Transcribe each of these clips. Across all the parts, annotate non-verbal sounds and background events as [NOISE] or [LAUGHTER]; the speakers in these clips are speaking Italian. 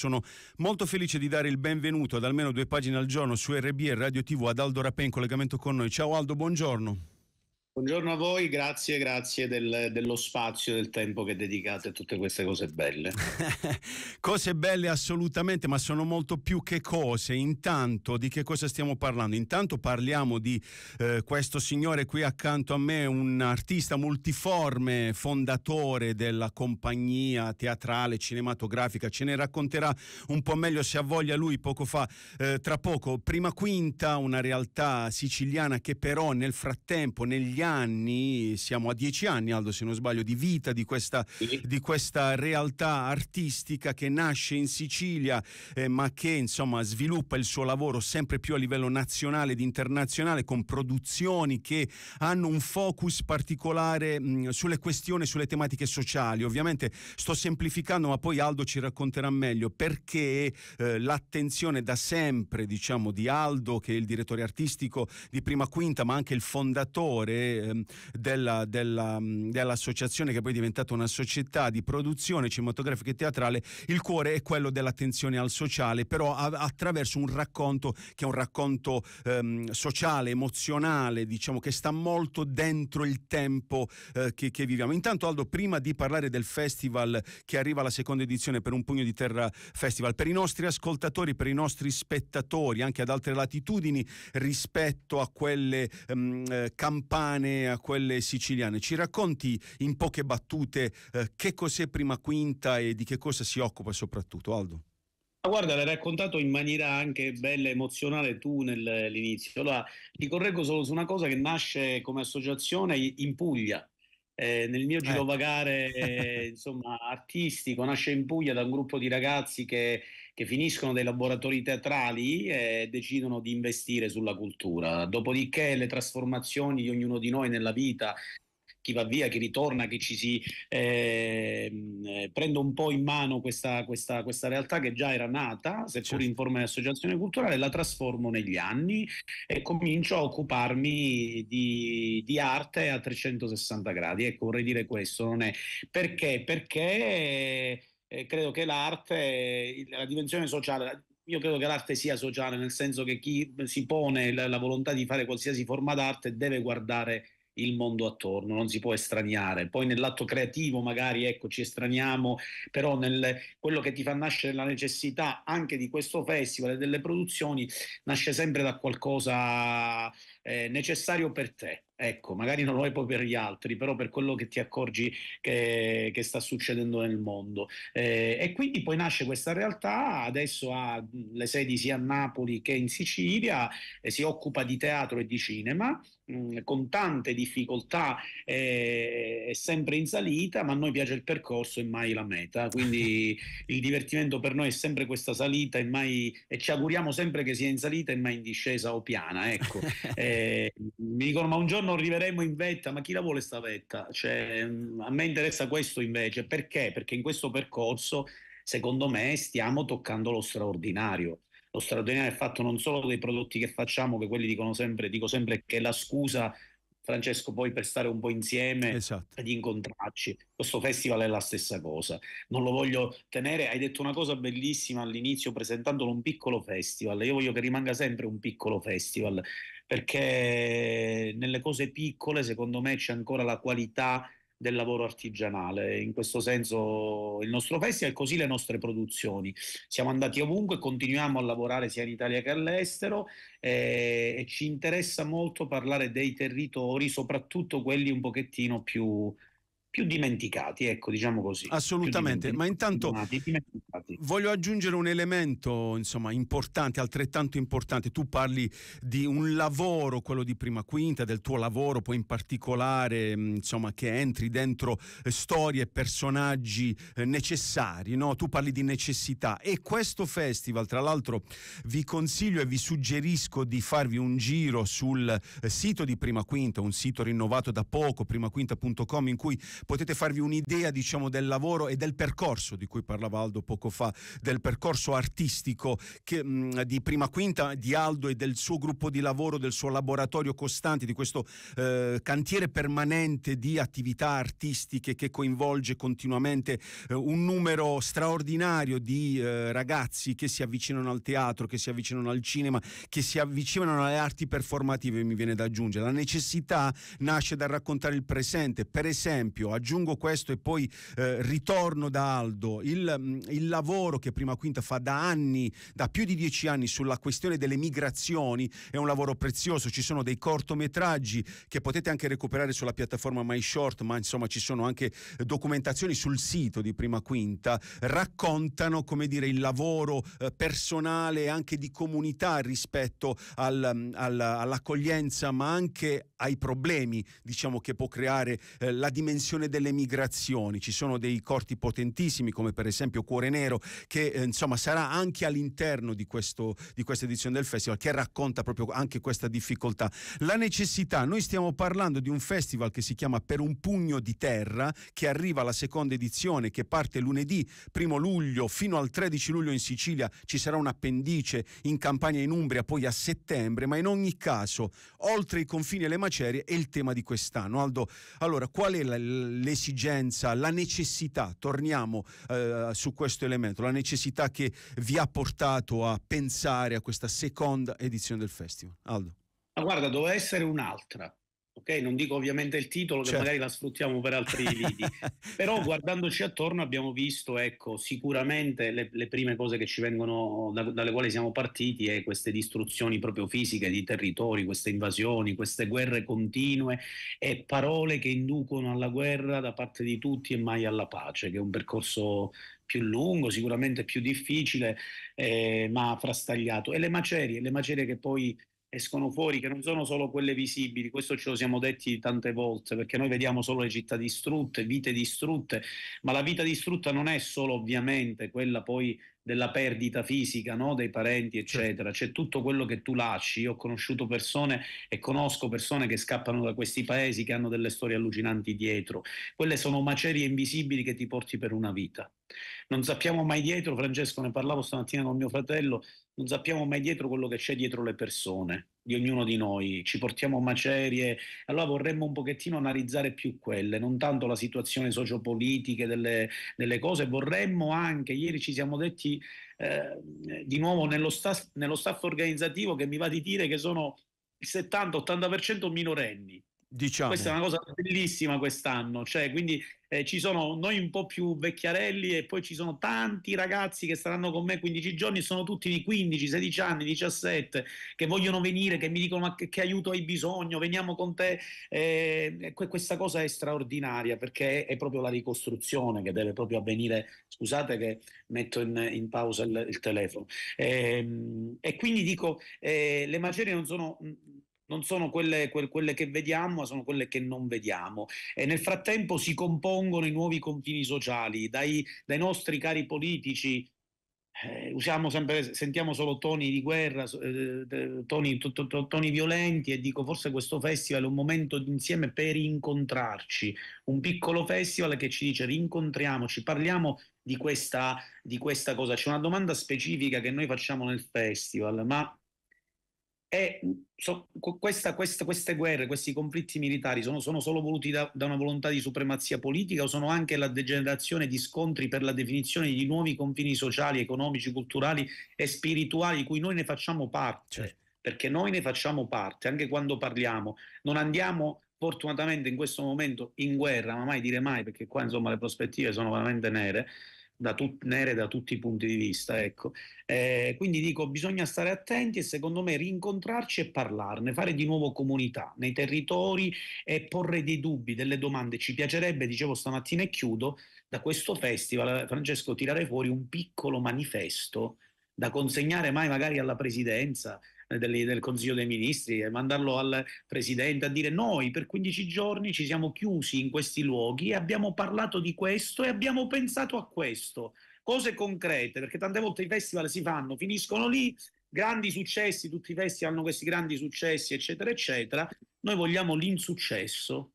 Sono molto felice di dare il benvenuto ad almeno due pagine al giorno su RBR Radio TV ad Aldo Rapè in collegamento con noi. Ciao Aldo, buongiorno. Buongiorno a voi, grazie, grazie del, dello spazio, del tempo che dedicate a tutte queste cose belle. [LAUGHS] cose belle assolutamente, ma sono molto più che cose. Intanto di che cosa stiamo parlando? Intanto parliamo di eh, questo signore qui accanto a me, un artista multiforme, fondatore della compagnia teatrale cinematografica. Ce ne racconterà un po' meglio se ha voglia lui poco fa, eh, tra poco. Prima Quinta, una realtà siciliana che però nel frattempo negli anni, siamo a dieci anni Aldo se non sbaglio, di vita di questa, di questa realtà artistica che nasce in Sicilia eh, ma che insomma sviluppa il suo lavoro sempre più a livello nazionale ed internazionale con produzioni che hanno un focus particolare mh, mm, sulle questioni, sulle tematiche sociali. Ovviamente sto semplificando ma poi Aldo ci racconterà meglio perché eh, l'attenzione da sempre diciamo di Aldo che è il direttore artistico di Prima Quinta ma anche il fondatore Ehm, della, della, dell'associazione che poi è diventata una società di produzione cinematografica e teatrale, il cuore è quello dell'attenzione al sociale, però attraverso un racconto che è un racconto ehm, sociale, emozionale, diciamo che sta molto dentro il tempo eh, che, che, viviamo. Intanto Aldo, prima di parlare del festival che arriva alla seconda edizione per un pugno di terra festival, per i nostri ascoltatori, per i nostri spettatori, anche ad altre latitudini rispetto a quelle ehm, eh, campane, italiane a quelle siciliane. Ci racconti in poche battute eh, che cos'è Prima Quinta e di che cosa si occupa soprattutto, Aldo? Guarda, l'hai raccontato in maniera anche bella e emozionale tu nell'inizio. Allora, ti correggo solo su una cosa che nasce come associazione in Puglia. Eh, nel mio eh. girovagare eh. insomma, artistico nasce in Puglia da un gruppo di ragazzi che che finiscono dei laboratori teatrali e decidono di investire sulla cultura. Dopodiché le trasformazioni di ognuno di noi nella vita chi va via, chi ritorna, che ci si ehm, eh, prende un po' in mano questa, questa, questa, realtà che già era nata, seppur certo. in forma di associazione culturale, la trasformo negli anni e comincio a occuparmi di, di arte a 360 gradi. Ecco, vorrei dire questo, non è perché? Perché eh, credo che l'arte, la dimensione sociale, io credo che l'arte sia sociale, nel senso che chi si pone la, la volontà di fare qualsiasi forma d'arte deve guardare il mondo attorno, non si può estraniare. Poi nell'atto creativo magari ecco, ci estraniamo, però nel, quello che ti fa nascere la necessità anche di questo festival e delle produzioni nasce sempre da qualcosa eh, necessario per te. Ecco, magari non lo è poi per gli altri, però per quello che ti accorgi che, che sta succedendo nel mondo. Eh, e quindi poi nasce questa realtà, adesso ha le sedi sia a Napoli che in Sicilia, eh, si occupa di teatro e di cinema, mh, con tante difficoltà, eh, è sempre in salita, ma a noi piace il percorso e mai la meta. Quindi [LAUGHS] il divertimento per noi è sempre questa salita e, mai, e ci auguriamo sempre che sia in salita e mai in discesa o piana. Ecco. [LAUGHS] Eh, mi dicono: Ma un giorno arriveremo in vetta, ma chi la vuole sta vetta? Cioè, mm, a me interessa questo invece perché? Perché in questo percorso, secondo me, stiamo toccando lo straordinario. Lo straordinario è fatto non solo dei prodotti che facciamo, che quelli dicono sempre, dico sempre che la scusa Francesco, poi per stare un po' insieme esatto. di incontrarci. Questo festival è la stessa cosa. Non lo voglio tenere. Hai detto una cosa bellissima all'inizio presentandolo un piccolo festival. Io voglio che rimanga sempre un piccolo festival perché nelle cose piccole secondo me c'è ancora la qualità del lavoro artigianale. In questo senso il nostro festival e così le nostre produzioni. Siamo andati ovunque, continuiamo a lavorare sia in Italia che all'estero eh, e ci interessa molto parlare dei territori, soprattutto quelli un pochettino più più dimenticati, ecco, diciamo così. Assolutamente, ma intanto voglio aggiungere un elemento, insomma, importante, altrettanto importante. Tu parli di un lavoro, quello di prima quinta, del tuo lavoro, poi in particolare, mm, insomma, che entri dentro eh, storie e personaggi eh, necessari, no? Tu parli di necessità e questo festival, tra l'altro, vi consiglio e vi suggerisco di farvi un giro sul eh, sito di Prima Quinta, un sito rinnovato da poco, primaquinta.com in cui potete farvi un'idea diciamo, del lavoro e del percorso di cui parlava Aldo poco fa, del percorso artistico che, mh, mm, di Prima Quinta, di Aldo e del suo gruppo di lavoro, del suo laboratorio costante, di questo eh, cantiere permanente di attività artistiche che coinvolge continuamente eh, un numero straordinario di eh, ragazzi che si avvicinano al teatro, che si avvicinano al cinema, che si avvicinano alle arti performative, mi viene da aggiungere. La necessità nasce dal raccontare il presente, per esempio aggiungo questo e poi eh, ritorno da Aldo, il, mm, il, lavoro che Prima Quinta fa da anni, da più di dieci anni sulla questione delle migrazioni è un lavoro prezioso, ci sono dei cortometraggi che potete anche recuperare sulla piattaforma MyShort, ma insomma ci sono anche documentazioni sul sito di Prima Quinta, raccontano come dire il lavoro eh, personale e anche di comunità rispetto al, mm, al, all'accoglienza ma anche ai problemi diciamo, che può creare eh, la dimensione questione delle migrazioni, ci sono dei corti potentissimi come per esempio Cuore Nero che eh, insomma sarà anche all'interno di, questo, di questa edizione del festival che racconta proprio anche questa difficoltà. La necessità, noi stiamo parlando di un festival che si chiama Per un pugno di terra che arriva alla seconda edizione che parte lunedì 1 luglio fino al 13 luglio in Sicilia, ci sarà un appendice in campagna in Umbria poi a settembre, ma in ogni caso oltre i confini e le macerie è il tema di quest'anno. Aldo, allora qual è la, l'esigenza, la necessità, torniamo eh, su questo elemento, la necessità che vi ha portato a pensare a questa seconda edizione del festival? Aldo. Ma guarda, doveva essere un'altra, Okay? Non dico ovviamente il titolo, certo. che magari la sfruttiamo per altri liti, [LAUGHS] però guardandoci attorno abbiamo visto ecco, sicuramente le, le, prime cose che ci vengono, da, dalle quali siamo partiti, è queste distruzioni proprio fisiche di territori, queste invasioni, queste guerre continue e parole che inducono alla guerra da parte di tutti e mai alla pace, che è un percorso più lungo, sicuramente più difficile, eh, ma frastagliato. E le macerie, le macerie che poi escono fuori, che non sono solo quelle visibili, questo ce lo siamo detti tante volte, perché noi vediamo solo le città distrutte, vite distrutte, ma la vita distrutta non è solo ovviamente quella poi della perdita fisica no? dei parenti, certo. eccetera, c'è tutto quello che tu lasci. Io ho conosciuto persone e conosco persone che scappano da questi paesi che hanno delle storie allucinanti dietro. Quelle sono macerie invisibili che ti porti per una vita non sappiamo mai dietro, Francesco ne parlavo stamattina con mio fratello, non sappiamo mai dietro quello che c'è dietro le persone, di ognuno di noi, ci portiamo macerie, allora vorremmo un pochettino analizzare più quelle, non tanto la situazione sociopolitica delle, delle cose, vorremmo anche, ieri ci siamo detti eh, di nuovo nello staff, nello staff organizzativo che mi va di dire che sono il 70-80% minorenni, Diciamo. Questa è una cosa bellissima quest'anno, cioè, quindi eh, ci sono noi un po' più vecchiarelli e poi ci sono tanti ragazzi che staranno con me 15 giorni, sono tutti di 15, 16 anni, 17, che vogliono venire, che mi dicono ma che, che aiuto hai bisogno, veniamo con te. Eh, questa cosa è straordinaria perché è proprio la ricostruzione che deve proprio avvenire, scusate che metto in, in pausa il, il telefono. Eh, e quindi dico, eh, le macerie non sono... Mh, non sono quelle, que- quelle, che vediamo, ma sono quelle che non vediamo. E nel frattempo si compongono i nuovi confini sociali, dai, dai nostri cari politici. Eh, sempre, sentiamo solo toni di guerra, eh, eh, toni, to, to, to, toni violenti e dico forse questo festival è un momento insieme per incontrarci, un piccolo festival che ci dice rincontriamoci, parliamo di questa, di questa cosa. C'è una domanda specifica che noi facciamo nel festival, ma e mm, so, questa, questa, queste guerre, questi conflitti militari sono, sono solo voluti da, da, una volontà di supremazia politica o sono anche la degenerazione di scontri per la definizione di nuovi confini sociali, economici, culturali e spirituali di cui noi ne facciamo parte? Cioè. Perché noi ne facciamo parte anche quando parliamo. Non andiamo fortunatamente in questo momento in guerra, ma mai dire mai, perché qua insomma le prospettive sono veramente nere da tut, nere da tutti i punti di vista. Ecco. Eh, quindi dico, bisogna stare attenti e secondo me rincontrarci e parlarne, fare di nuovo comunità nei territori e porre dei dubbi, delle domande. Ci piacerebbe, dicevo stamattina e chiudo, da questo festival, Francesco, tirare fuori un piccolo manifesto da consegnare mai magari alla presidenza del, del Consiglio dei Ministri, mandarlo al Presidente a dire noi per 15 giorni ci siamo chiusi in questi luoghi e abbiamo parlato di questo e abbiamo pensato a questo. Cose concrete, perché tante volte i festival si fanno, finiscono lì, grandi successi, tutti i festival hanno questi grandi successi, eccetera, eccetera. Noi vogliamo l'insuccesso,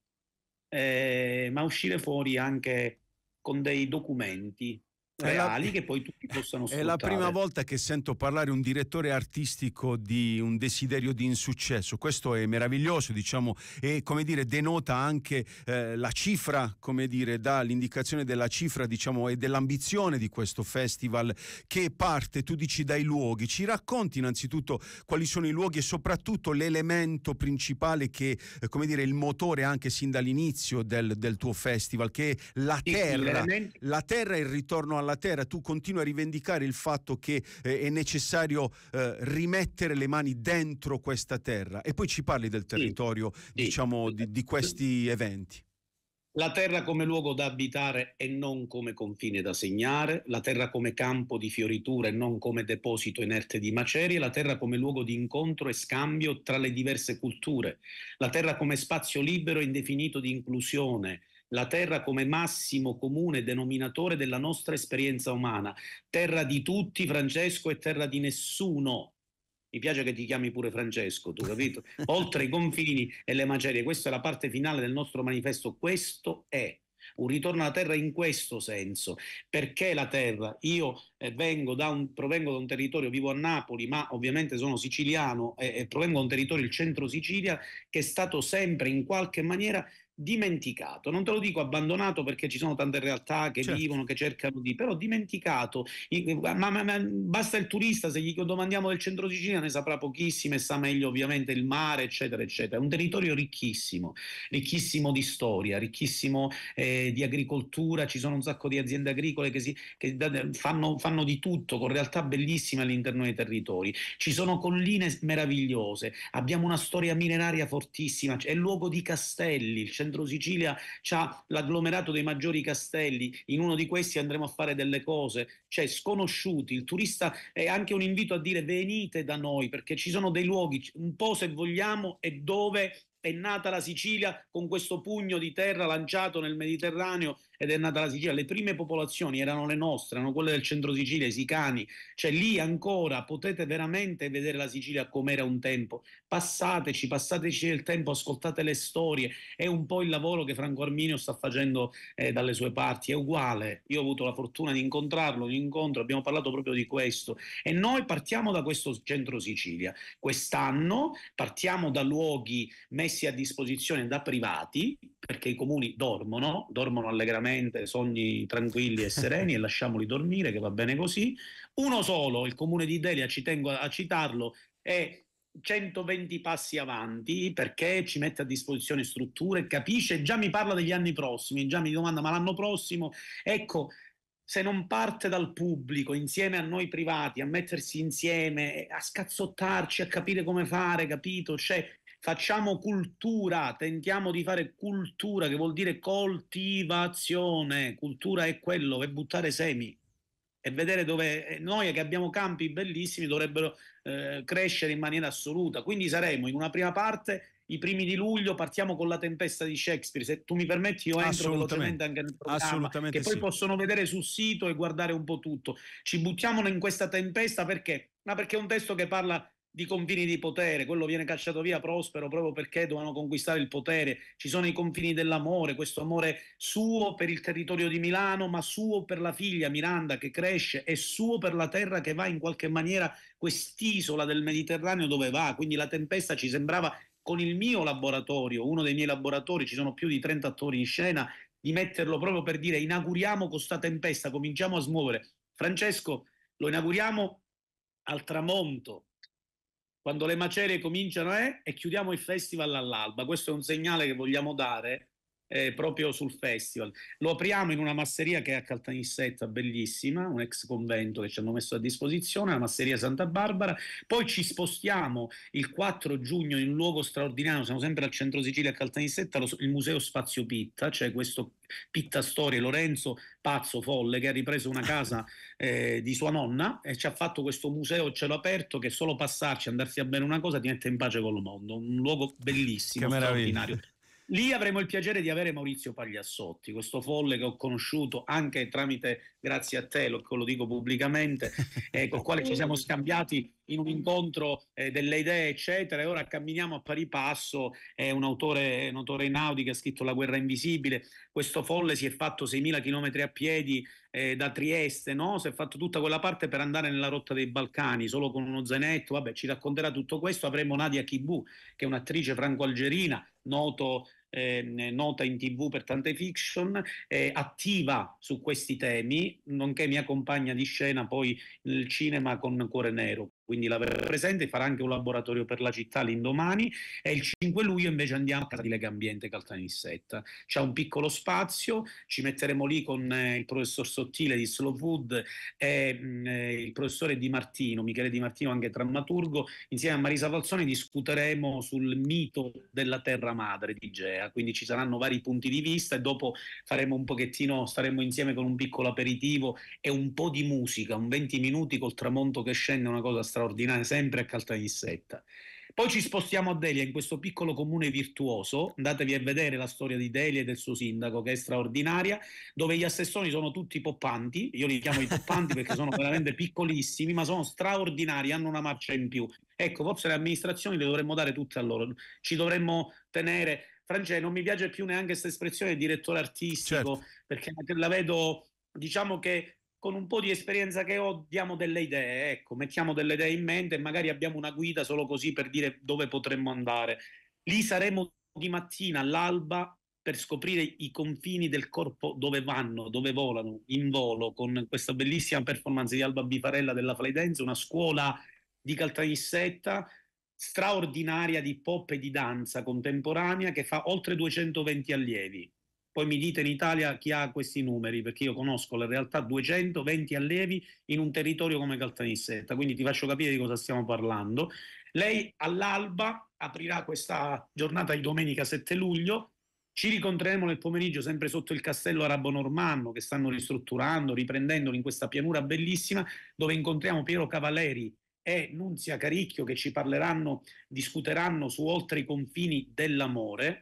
eh, ma uscire fuori anche con dei documenti reali la, che poi tutti [LAUGHS] possano sfruttare. È la prima volta che sento parlare un direttore artistico di un desiderio di insuccesso. Questo è meraviglioso, diciamo, e come dire, denota anche eh, la cifra, come dire, dà l'indicazione della cifra, diciamo, e dell'ambizione di questo festival che parte, tu dici, dai luoghi. Ci racconti innanzitutto quali sono i luoghi e soprattutto l'elemento principale che, eh, come dire, il motore anche sin dall'inizio del, del tuo festival, che è la terra, la terra e il ritorno alla alla terra, tu continui a rivendicare il fatto che eh, è necessario eh, rimettere le mani dentro questa terra e poi ci parli del territorio, sì, diciamo, sì. Di, di questi eventi. La terra come luogo da abitare e non come confine da segnare, la terra come campo di fioritura e non come deposito inerte di macerie, la terra come luogo di incontro e scambio tra le diverse culture, la terra come spazio libero e indefinito di inclusione, la terra come massimo comune denominatore della nostra esperienza umana, terra di tutti Francesco e terra di nessuno. Mi piace che ti chiami pure Francesco, tu capito? [LAUGHS] Oltre i confini e le macerie, questa è la parte finale del nostro manifesto, questo è un ritorno alla terra in questo senso. Perché la terra? Io eh, da un, provengo da un territorio, vivo a Napoli, ma ovviamente sono siciliano e, e provengo da un territorio, il centro Sicilia, che è stato sempre in qualche maniera dimenticato, non te lo dico abbandonato perché ci sono tante realtà che certo. vivono, che cercano di, però dimenticato, ma, ma, ma, basta il turista, se gli domandiamo del centro Sicilia ne saprà pochissime, e sa meglio ovviamente il mare, eccetera, eccetera. È un territorio ricchissimo, ricchissimo di storia, ricchissimo eh, di agricoltura, ci sono un sacco di aziende agricole che, si, che fanno, fanno, di tutto, con realtà bellissime all'interno dei territori, ci sono colline meravigliose, abbiamo una storia millenaria fortissima, è luogo di castelli, il centro centro Sicilia c'ha l'agglomerato dei maggiori castelli, in uno di questi andremo a fare delle cose, cioè sconosciuti, il turista è anche un invito a dire venite da noi perché ci sono dei luoghi, un po' se vogliamo e dove è nata la Sicilia con questo pugno di terra lanciato nel Mediterraneo ed è nata la Sicilia, le prime popolazioni erano le nostre, erano quelle del centro Sicilia, i sicani, cioè lì ancora potete veramente vedere la Sicilia come era un tempo, passateci, passateci del tempo, ascoltate le storie, è un po' il lavoro che Franco Arminio sta facendo eh, dalle sue parti, è uguale, io ho avuto la fortuna di incontrarlo, l'incontro, abbiamo parlato proprio di questo e noi partiamo da questo centro Sicilia, quest'anno partiamo da luoghi messi a disposizione da privati, perché i comuni dormono, dormono allegramente, veramente sogni tranquilli e sereni e [LAUGHS] lasciamoli dormire, che va bene così. Uno solo, il comune di Delia, ci tengo a citarlo, è 120 passi avanti perché ci mette a disposizione strutture, capisce, già mi parla degli anni prossimi, già mi domanda ma l'anno prossimo, ecco, se non parte dal pubblico insieme a noi privati, a mettersi insieme, a scazzottarci, a capire come fare, capito? Cioè, facciamo cultura, tentiamo di fare cultura, che vuol dire coltivazione. Cultura è quello, è buttare semi e vedere dove eh, noi che abbiamo campi bellissimi dovrebbero eh, crescere in maniera assoluta. Quindi saremo in una prima parte i primi di luglio partiamo con la tempesta di Shakespeare. Se tu mi permetti, io entro velocemente anche nel programma, che poi sì. possono vedere sul sito e guardare un po' tutto. Ci buttiamo in questa tempesta perché? Ma perché è un testo che parla di confini di potere, quello viene cacciato via Prospero proprio perché dovevano conquistare il potere, ci sono i confini dell'amore, questo amore suo per il territorio di Milano, ma suo per la figlia Miranda che cresce e suo per la terra che va in qualche maniera quest'isola del Mediterraneo dove va, quindi la tempesta ci sembrava con il mio laboratorio, uno dei miei laboratori, ci sono più di 30 attori in scena, di metterlo proprio per dire inauguriamo questa tempesta, cominciamo a smuovere. Francesco, lo inauguriamo al tramonto quando le macerie cominciano eh, e chiudiamo il festival all'alba. Questo è un segnale che vogliamo dare eh, proprio sul festival. Lo apriamo in una masseria che è a Caltanissetta, bellissima, un ex convento che ci hanno messo a disposizione, la masseria Santa Barbara. Poi ci spostiamo il 4 giugno in un luogo straordinario, siamo sempre al centro Sicilia a Caltanissetta, lo, il Museo Spazio Pitta, cioè questo Pitta Storia, Lorenzo Pazzo Folle che ha ripreso una casa eh, di sua nonna e ci ha fatto questo museo cielo aperto che solo passarci, andarsi a bere una cosa ti mette in pace con il mondo, un luogo bellissimo, che straordinario. Meraviglia. Lì avremo il piacere di avere Maurizio Pagliassotti, questo folle che ho conosciuto anche tramite, grazie a te, lo, lo dico pubblicamente, [LAUGHS] eh, col quale ci siamo scambiati in un incontro eh, delle idee, eccetera, e ora camminiamo a pari passo, è un autore, un autore Naudi che ha scritto La guerra invisibile, questo folle si è fatto 6.000 km a piedi eh, da Trieste, no? si è fatto tutta quella parte per andare nella rotta dei Balcani, solo con uno zainetto, vabbè ci racconterà tutto questo, avremo Nadia Kibu, che è un'attrice franco-algerina, noto eh, nota in tv per tante fiction, eh, attiva su questi temi, nonché mia compagna di scena poi nel cinema con Cuore Nero quindi l'avrà presente, farà anche un laboratorio per la città l'indomani e il 5 luglio invece andiamo a casa di Lega Ambiente Caltanissetta. C'è un piccolo spazio, ci metteremo lì con eh, il professor Sottile di Slow Food e mh, mm, eh, il professore Di Martino, Michele Di Martino anche drammaturgo, insieme a Marisa Falzoni discuteremo sul mito della terra madre di Gea, quindi ci saranno vari punti di vista e dopo faremo un pochettino, staremo insieme con un piccolo aperitivo e un po' di musica, un 20 minuti col tramonto che scende, una cosa strana straordinaria, sempre a Caltanissetta. Poi ci spostiamo a Delia, in questo piccolo comune virtuoso. Andatevi a vedere la storia di Delia e del suo sindaco, che è straordinaria, dove gli assessori sono tutti poppanti. Io li chiamo i poppanti perché sono veramente piccolissimi, ma sono straordinari, hanno una marcia in più. Ecco, forse le amministrazioni le dovremmo dare tutte a loro. Ci dovremmo tenere. Francesco, non mi piace più neanche questa espressione di direttore artistico, certo. perché la vedo diciamo che con un po' di esperienza che ho diamo delle idee, ecco, mettiamo delle idee in mente e magari abbiamo una guida solo così per dire dove potremmo andare. Lì saremo di mattina all'alba per scoprire i confini del corpo dove vanno, dove volano, in volo, con questa bellissima performance di Alba Bifarella della Flydense, una scuola di Caltanissetta straordinaria di pop e di danza contemporanea che fa oltre 220 allievi poi mi dite in Italia chi ha questi numeri, perché io conosco la realtà 220 allievi in un territorio come Caltanissetta, quindi ti faccio capire di cosa stiamo parlando. Lei all'alba aprirà questa giornata di domenica 7 luglio, ci ricontreremo nel pomeriggio sempre sotto il castello arabo-normanno che stanno ristrutturando, riprendendolo in questa pianura bellissima dove incontriamo Piero Cavaleri e Nunzia Caricchio che ci parleranno, discuteranno su oltre i confini dell'amore.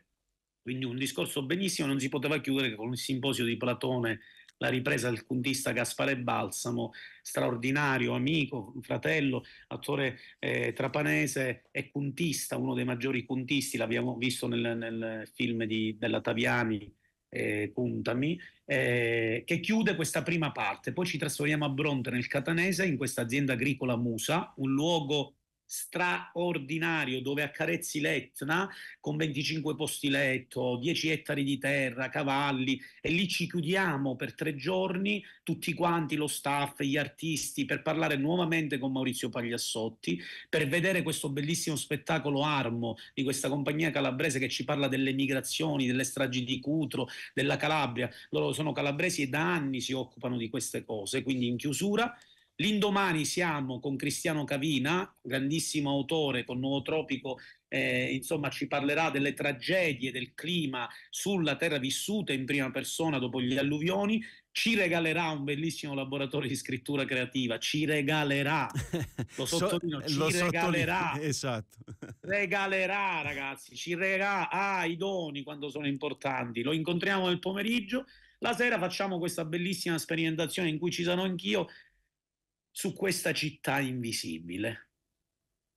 Quindi un discorso benissimo, non si poteva chiudere con il simposio di Platone, la ripresa del cuntista Gaspare Balsamo, straordinario amico, fratello, attore eh, trapanese e cuntista, uno dei maggiori cuntisti, l'abbiamo visto nel, nel film di, della Taviani, eh, Puntami, eh, che chiude questa prima parte. Poi ci trasferiamo a Bronte nel Catanese, in questa azienda agricola Musa, un luogo straordinario dove accarezzi l'Etna con 25 posti letto, 10 ettari di terra, cavalli e lì ci chiudiamo per tre giorni tutti quanti, lo staff, gli artisti, per parlare nuovamente con Maurizio Pagliassotti, per vedere questo bellissimo spettacolo Armo di questa compagnia calabrese che ci parla delle migrazioni, delle stragi di Cutro, della Calabria. Loro sono calabresi e da anni si occupano di queste cose, quindi in chiusura L'indomani siamo con Cristiano Cavina, grandissimo autore con Nuovo Tropico, eh, insomma ci parlerà delle tragedie del clima sulla terra vissuta in prima persona dopo gli alluvioni, ci regalerà un bellissimo laboratorio di scrittura creativa, ci regalerà, [LAUGHS] lo sottolineo, ci lo regalerà, sottolineo, [LAUGHS] esatto. regalerà ragazzi, ci regalerà ah, i doni quando sono importanti, lo incontriamo nel pomeriggio, la sera facciamo questa bellissima sperimentazione in cui ci sarò anch'io su questa città invisibile.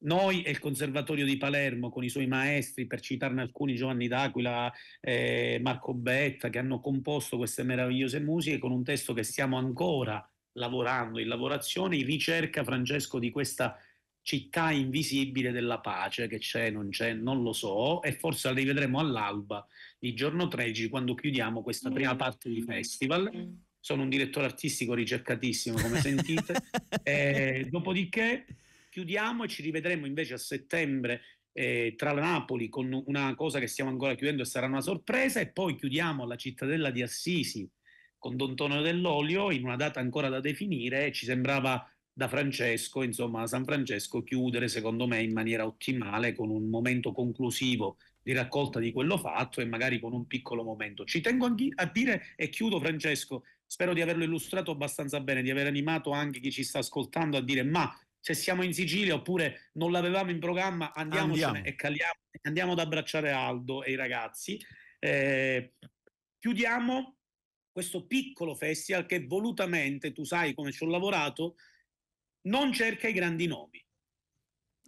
Noi e il Conservatorio di Palermo, con i suoi maestri, per citarne alcuni, Giovanni d'Aquila, eh, Marco Betta, che hanno composto queste meravigliose musiche con un testo che stiamo ancora lavorando in lavorazione, in ricerca, Francesco, di questa città invisibile della pace che c'è, non c'è, non lo so, e forse la rivedremo all'alba di giorno 13 quando chiudiamo questa prima mm. parte di festival mm sono un direttore artistico ricercatissimo, come sentite. [LAUGHS] eh, dopodiché chiudiamo e ci rivedremo invece a settembre eh, tra Napoli con una cosa che stiamo ancora chiudendo e sarà una sorpresa e poi chiudiamo la cittadella di Assisi con Don Tonio dell'Olio in una data ancora da definire ci sembrava da Francesco, insomma San Francesco chiudere secondo me in maniera ottimale con un momento conclusivo di raccolta di quello fatto e magari con un piccolo momento. Ci tengo a dire e chiudo Francesco Spero di averlo illustrato abbastanza bene, di aver animato anche chi ci sta ascoltando a dire ma se siamo in Sicilia oppure non l'avevamo in programma andiamocene andiamo. e caliamo, andiamo ad abbracciare Aldo e i ragazzi. Eh, chiudiamo questo piccolo festival che volutamente, tu sai come ci ho lavorato, non cerca i grandi nomi.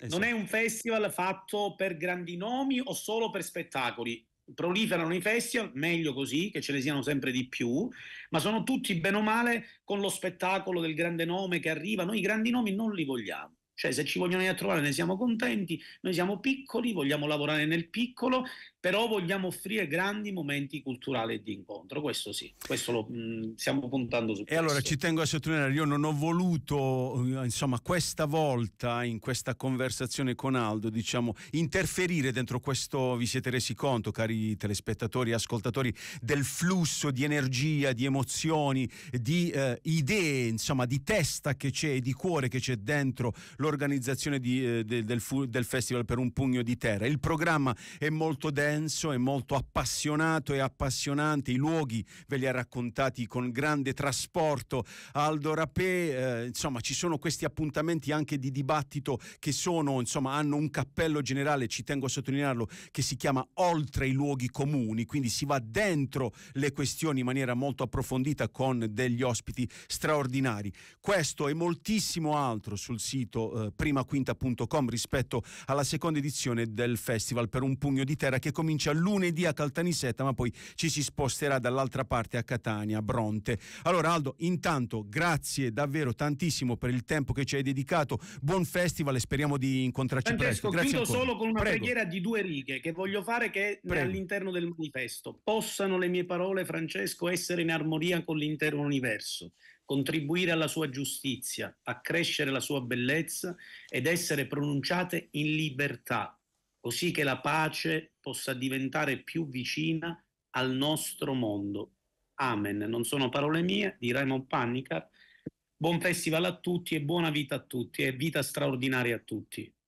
Esatto. Non è un festival fatto per grandi nomi o solo per spettacoli proliferano i festival, meglio così, che ce ne siano sempre di più, ma sono tutti bene o male con lo spettacolo del grande nome che arriva, noi i grandi nomi non li vogliamo. Cioè, se ci vogliono andare a trovare ne siamo contenti, noi siamo piccoli, vogliamo lavorare nel piccolo, però vogliamo offrire grandi momenti culturali e di incontro, questo sì, questo lo, mh, mm, stiamo puntando su. E questo. allora ci tengo a sottolineare, io non ho voluto, eh, insomma, questa volta in questa conversazione con Aldo, diciamo, interferire dentro questo, vi siete resi conto, cari telespettatori ascoltatori, del flusso di energia, di emozioni, di eh, idee, insomma, di testa che c'è e di cuore che c'è dentro l'organizzazione di, eh, del, del, del Festival per un pugno di terra. Il programma è molto denso intenso e molto appassionato e appassionante. I luoghi ve li ha raccontati con grande trasporto Aldo Rapè. Eh, insomma, ci sono questi appuntamenti anche di dibattito che sono, insomma, hanno un cappello generale, ci tengo a sottolinearlo, che si chiama Oltre i luoghi comuni, quindi si va dentro le questioni in maniera molto approfondita con degli ospiti straordinari. Questo e moltissimo altro sul sito eh, primaquinta.com rispetto alla seconda edizione del festival per un pugno di terra che comincia lunedì a Caltanissetta, ma poi ci si sposterà dall'altra parte a Catania, a Bronte. Allora Aldo, intanto grazie davvero tantissimo per il tempo che ci hai dedicato. Buon festival e speriamo di incontrarci Francesco, presto. Grazie chiudo solo con una Prego. preghiera di due righe che voglio fare che è all'interno del manifesto. Possano le mie parole, Francesco, essere in armonia con l'intero universo contribuire alla sua giustizia, accrescere la sua bellezza ed essere pronunciate in libertà, così che la pace possa diventare più vicina al nostro mondo. Amen. Non sono parole mie, di Raymond Pannicar. Buon festival a tutti e buona vita a tutti e vita straordinaria a tutti.